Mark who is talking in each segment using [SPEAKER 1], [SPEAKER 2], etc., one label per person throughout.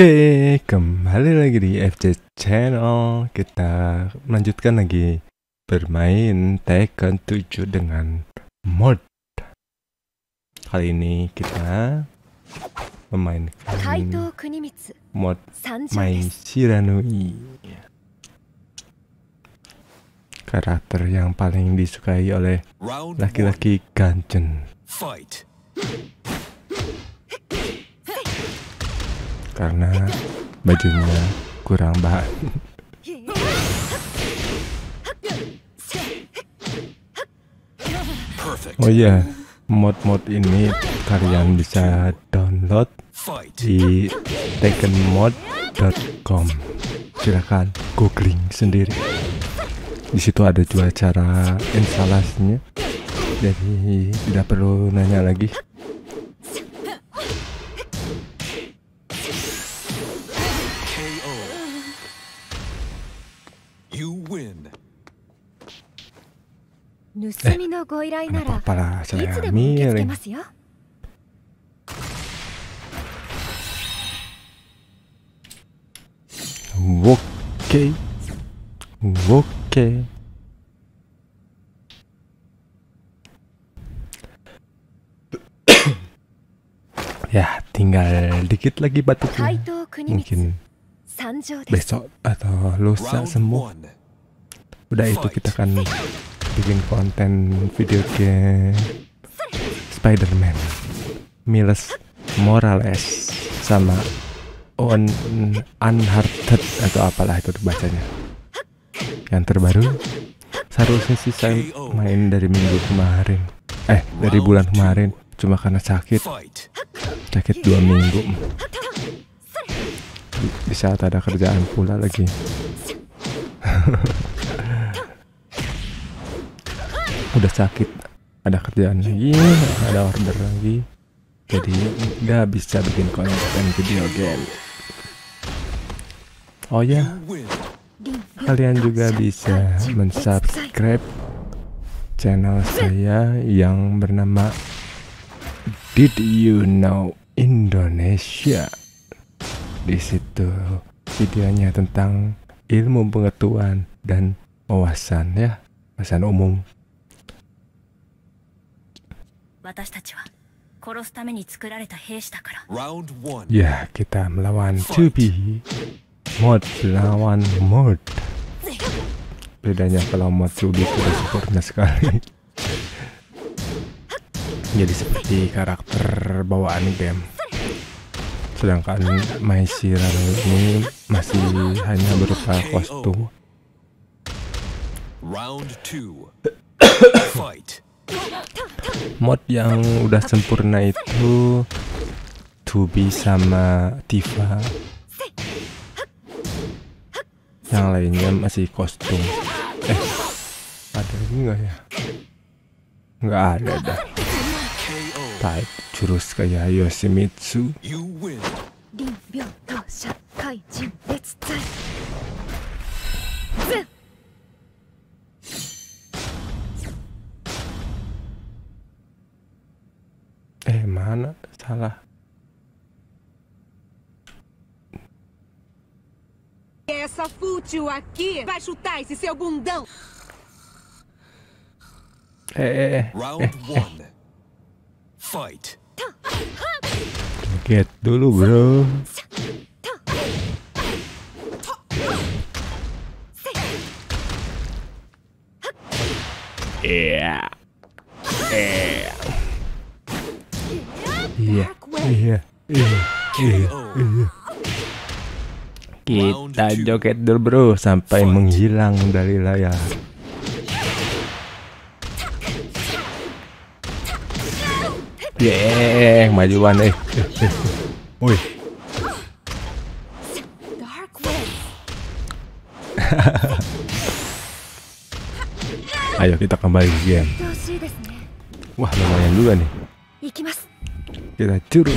[SPEAKER 1] Oke, kembali lagi di FC Channel. Kita melanjutkan lagi bermain Tekken 7 dengan mod. Kali ini kita memainkan mod main Shiranui. Karakter yang paling disukai oleh laki-laki Ganjen. Fight. karena bajunya kurang bahan. Oh iya, mod-mod ini kalian bisa download di tekenmod.com. Silahkan googling sendiri. Di situ ada dua cara instalasinya, jadi tidak perlu nanya lagi. You win. Eh, ano para sa ya, tinggal dikit lagi batuknya. Mungkin besok atau lusa sembuh. udah itu kita akan bikin konten video game Spider-Man Miles Morales sama on Unhearted atau apalah itu bacanya yang terbaru seharusnya sih saya main dari minggu kemarin eh dari bulan kemarin cuma karena sakit sakit dua minggu di saat ada kerjaan pula lagi udah sakit ada kerjaan lagi ada order lagi jadi nggak bisa bikin konten video game oh ya kalian juga bisa mensubscribe channel saya yang bernama Did You Know Indonesia di situ videonya tentang ilmu pengetahuan dan wawasan ya, wawasan umum. ya kita melawan 2B. Mod melawan mod. Bedanya kalau mod 2B sudah sempurna sekali. Jadi seperti karakter bawaan game sedangkan Maishi ini masih hanya berupa kostum. Round two. Fight. Mod yang udah sempurna itu Tubi sama Tifa. Yang lainnya masih kostum. Eh, ada ini nggak ya? Nggak ada dah. Type Churuskaya Yoshimitsu. You win. Eh mana salah Essa fútil aqui vai chutar esse seu bundão. É, é, é. Round 1. Fight. Get dulu, bro. Iya. Iya. Iya. Iya. Kita joget dulu, bro, sampai menghilang dari layar. Yeng, majuan eh. Woi. Ayo kita kembali ke game. Wah, lumayan juga nih. Kita curus.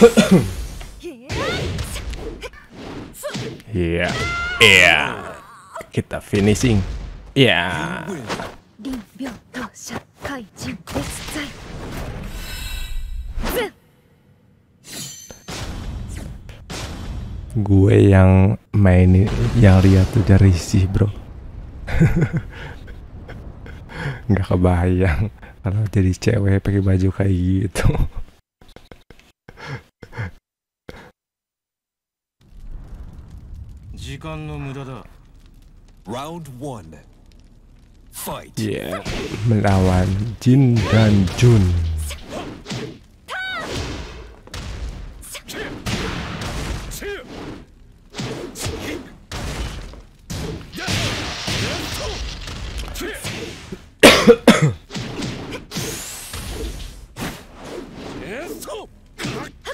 [SPEAKER 1] Ahem. Iya. Yeah. Iya. Yeah. Kita finishing. Iya. Yeah. Gue yang mainin yang lihat tuh dari sih, Bro. nggak kebayang kalau jadi cewek pakai baju kayak gitu. 時間の無駄だ Round 1 Fight yeah. melawan Jin dan Jun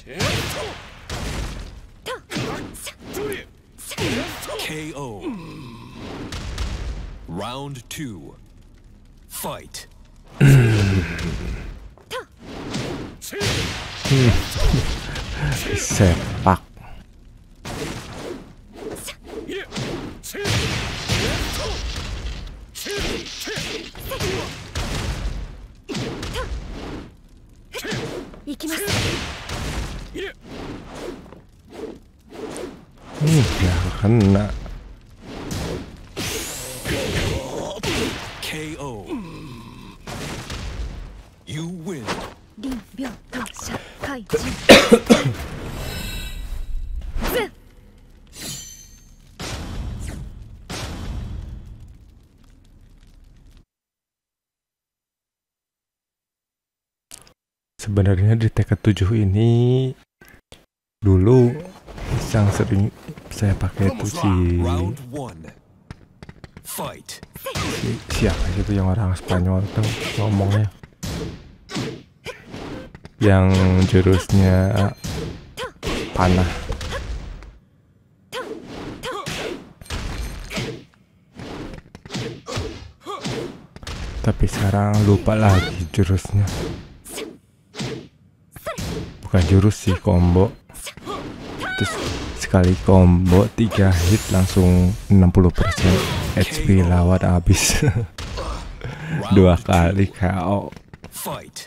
[SPEAKER 1] Yeah. Round two. Fight. Sepak. Ini dia kena. KO. You win. Sebenarnya di tk tujuh ini dulu yang sering saya pakai itu si si siapa sih itu yang orang Spanyol tuh ngomongnya yang jurusnya panah tapi sekarang lupa lagi jurusnya bukan jurus sih combo terus sekali combo 3 hit langsung 60% HP lawan habis dua kali KO fight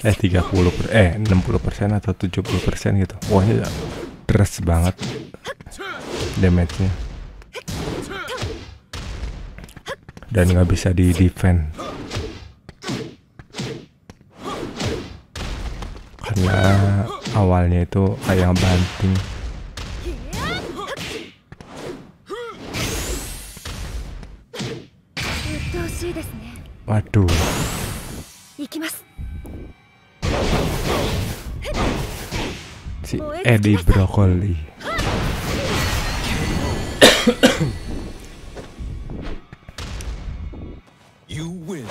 [SPEAKER 1] eh 30 per, eh 60 persen atau 70 persen gitu wah ya deres banget damage nya dan nggak bisa di defend awalnya itu kayak banting. waduh si Eddie Brokoli you win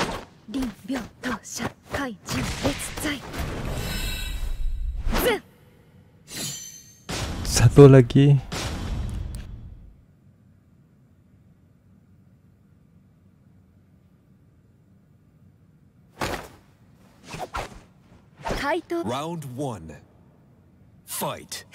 [SPEAKER 1] Satu lagi. Round one. Fight.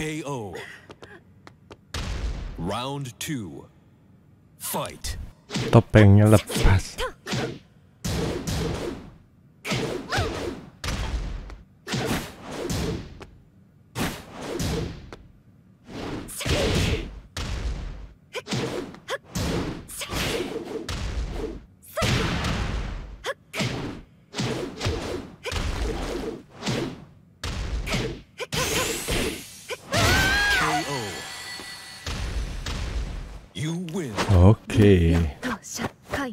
[SPEAKER 1] KO. Round two. Fight. Topping your left Oke. Okay.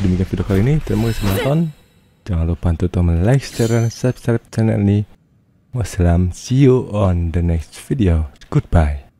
[SPEAKER 1] demikian video kali ini. Terima kasih menonton. Jangan lupa untuk tombol like, share, dan subscribe channel ini. Wassalam. See you on the next video. Goodbye.